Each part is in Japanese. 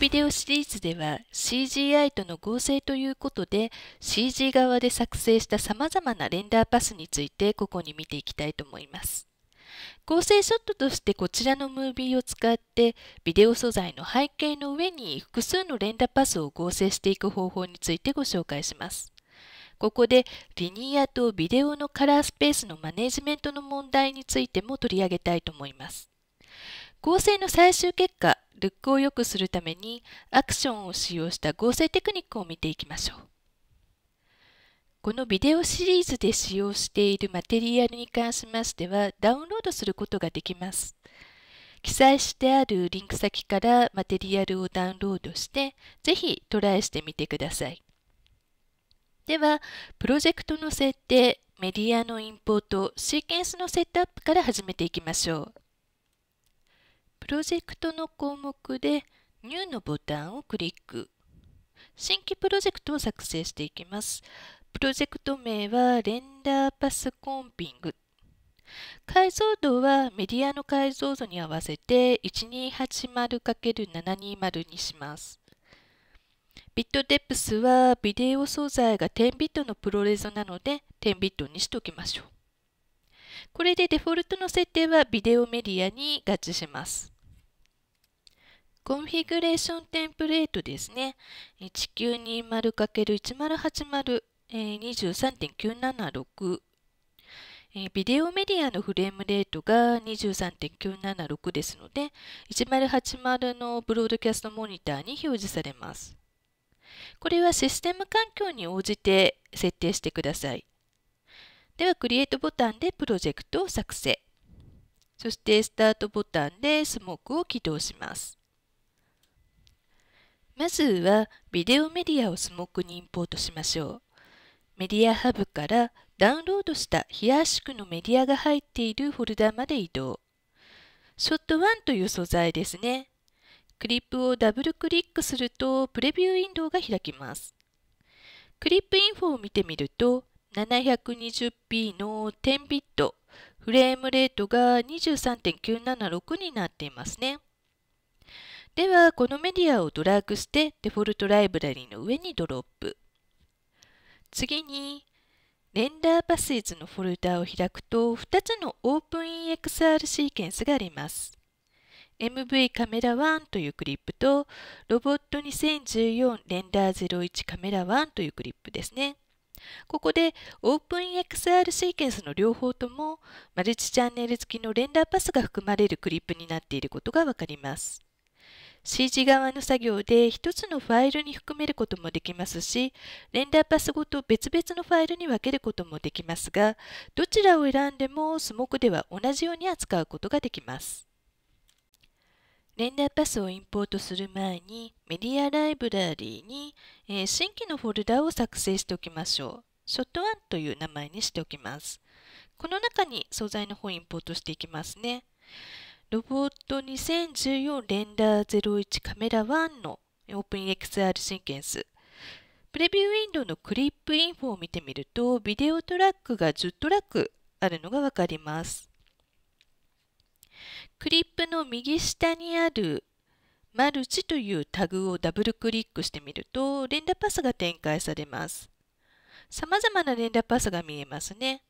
ビデオシリーズでは CGI との合成ということで CG 側で作成した様々なレンダーパスについてここに見ていきたいと思います。合成ショットとしてこちらのムービーを使ってビデオ素材の背景の上に複数のレンダーパスを合成していく方法についてご紹介します。ここでリニアとビデオのカラースペースのマネジメントの問題についても取り上げたいと思います。合成の最終結果ルックを良くするためにアクションを使用した合成テクニックを見ていきましょう。このビデオシリーズで使用しているマテリアルに関しましてはダウンロードすることができます。記載してあるリンク先からマテリアルをダウンロードして、ぜひトライしてみてください。では、プロジェクトの設定、メディアのインポート、シーケンスのセットアップから始めていきましょう。プロジェクトの項目で New のボタンをクリック。新規プロジェクトを作成していきます。プロジェクト名はレンダーパスコンピング。解像度はメディアの解像度に合わせて 1280×720 にします。ビットデプスはビデオ素材が10ビットのプロレゾなので10ビットにしておきましょう。これでデフォルトの設定はビデオメディアに合致します。コンフィグレーションテンプレートですね。地球 20×1080、え23.976。ビデオメディアのフレームレートが23.976ですので、1080のブロードキャストモニターに表示されます。これはシステム環境に応じて設定してください。では、クリエイトボタンでプロジェクトを作成。そして、スタートボタンでスモークを起動します。まずはビデオメディアをスモークにインポートしましょう。メディアハブからダウンロードした非圧縮のメディアが入っているフォルダまで移動。ショット1という素材ですね。クリップをダブルクリックするとプレビューウィンドウが開きます。クリップインフォを見てみると 720p の10 b i t フレームレートが23.976になっていますね。では、このメディアをドラッグして、デフォルトライブラリの上にドロップ。次に、レンダーパスイズのフォルダを開くと、2つの OpenEXR シーケンスがあります。MV カメラ1というクリップと、ロボット2014レンダー01カメラ1というクリップですね。ここで OpenXR シーケンスの両方ともマルチチャンネル付きのレンダーパスが含まれるクリップになっていることがわかります。CG 側の作業で1つのファイルに含めることもできますし、レンダーパスごと別々のファイルに分けることもできますが、どちらを選んでもスモークでは同じように扱うことができます。レンダーパスをインポートする前にメディアライブラリーに、えー、新規のフォルダを作成しておきましょう。ショットンという名前にしておきます。この中に素材の方をインポートしていきますね。ロボット2014レンダー01カメラ1の OpenXR シンケンス。プレビューウィンドウのクリップインフォを見てみると、ビデオトラックが10トラックあるのがわかります。クリップの右下にあるマルチというタグをダブルクリックしてみると、連打パスが展開されます。様々な連打パスが見えますね。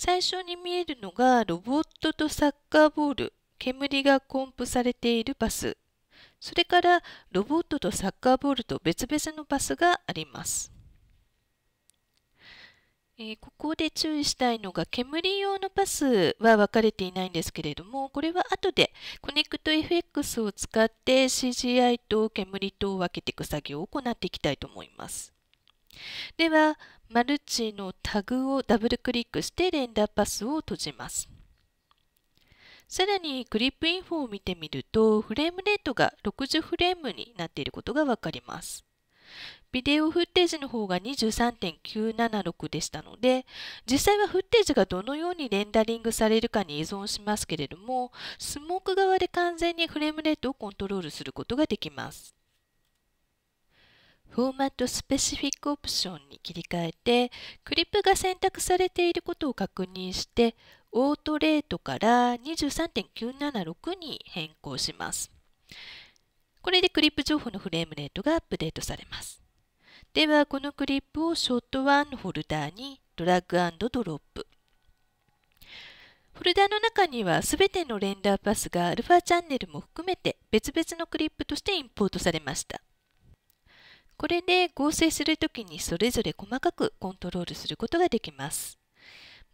最初に見えるのがロボットとサッカーボール煙がコンプされているバスそれからロボットとサッカーボールと別々のバスがあります、えー、ここで注意したいのが煙用のバスは分かれていないんですけれどもこれは後でコネクト FX を使って CGI と煙とを分けていく作業を行っていきたいと思いますでは、マルチのタグをダブルクリックしてレンダーパスを閉じます。さらにクリップインフォを見てみるとフレームレートが60フレームになっていることがわかります。ビデオフッテージの方が23.976でしたので実際はフッテージがどのようにレンダリングされるかに依存しますけれどもスモーク側で完全にフレームレートをコントロールすることができます。フォーマットスペシフィックオプションに切り替えてクリップが選択されていることを確認してオートレートから23.976に変更しますこれでクリップ情報のフレームレートがアップデートされますではこのクリップをショット1のフォルダーにドラッグドロップフォルダーの中には全てのレンダーパスが α チャンネルも含めて別々のクリップとしてインポートされましたこれで合成するときにそれぞれ細かくコントロールすることができます。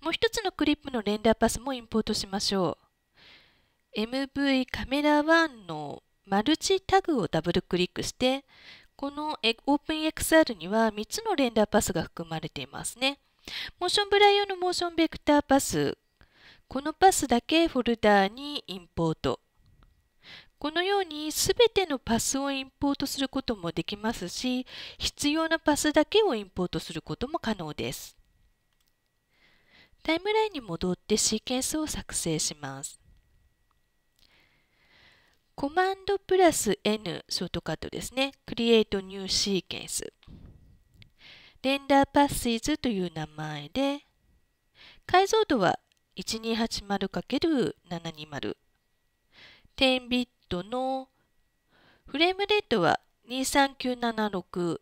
もう一つのクリップのレンダーパスもインポートしましょう。MV カメラ1のマルチタグをダブルクリックして、この OpenXR には3つのレンダーパスが含まれていますね。モーションブライ用のモーションベクターパス、このパスだけフォルダーにインポート。このように全てのパスをインポートすることもできますし必要なパスだけをインポートすることも可能ですタイムラインに戻ってシーケンスを作成しますコマンドプラス N ショートカットですね Create New Sequence レンダーパ s e ズという名前で解像度は 1280×720 10ドのフレームレートは23976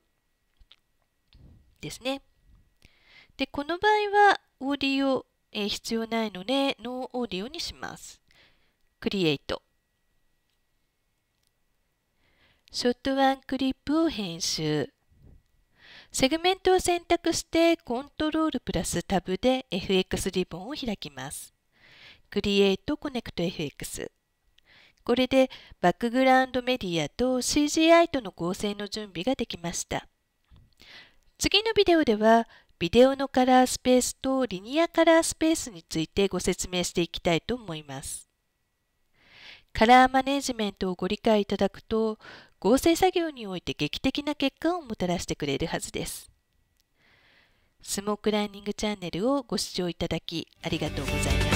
ですね。で、この場合はオーディオ、えー、必要ないのでノーオーディオにします。クリエイト。ショットワンクリップを編集。セグメントを選択してコントロールプラスタブで FX リボンを開きます。クリエイトコネクト FX。これでバックグラウンドメディアと CGI との合成の準備ができました。次のビデオではビデオのカラースペースとリニアカラースペースについてご説明していきたいと思います。カラーマネジメントをご理解いただくと合成作業において劇的な結果をもたらしてくれるはずです。スモークランニングチャンネルをご視聴いただきありがとうございます。